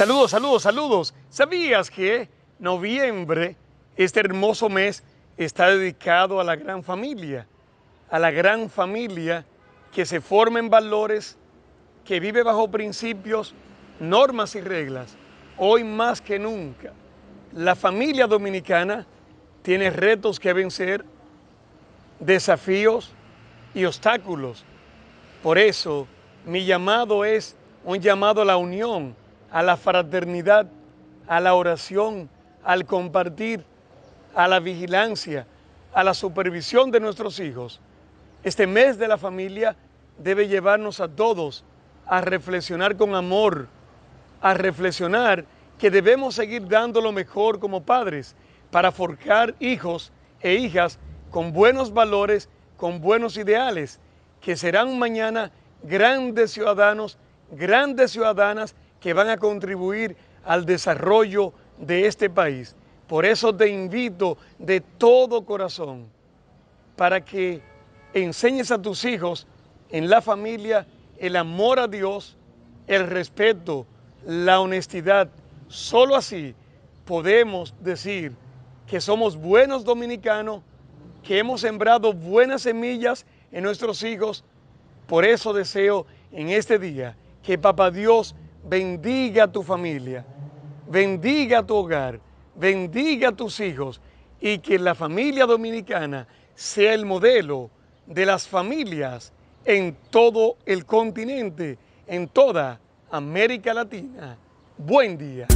Saludos, saludos, saludos. ¿Sabías que noviembre, este hermoso mes, está dedicado a la gran familia? A la gran familia que se forma en valores, que vive bajo principios, normas y reglas. Hoy más que nunca, la familia dominicana tiene retos que vencer, desafíos y obstáculos. Por eso, mi llamado es un llamado a la unión, a la fraternidad, a la oración, al compartir, a la vigilancia, a la supervisión de nuestros hijos. Este mes de la familia debe llevarnos a todos a reflexionar con amor, a reflexionar que debemos seguir dando lo mejor como padres para forjar hijos e hijas con buenos valores, con buenos ideales, que serán mañana grandes ciudadanos, grandes ciudadanas que van a contribuir al desarrollo de este país. Por eso te invito de todo corazón para que enseñes a tus hijos en la familia el amor a Dios, el respeto, la honestidad. Solo así podemos decir que somos buenos dominicanos, que hemos sembrado buenas semillas en nuestros hijos. Por eso deseo en este día que Papá Dios bendiga a tu familia, bendiga a tu hogar, bendiga a tus hijos y que la familia dominicana sea el modelo de las familias en todo el continente, en toda América Latina. Buen día.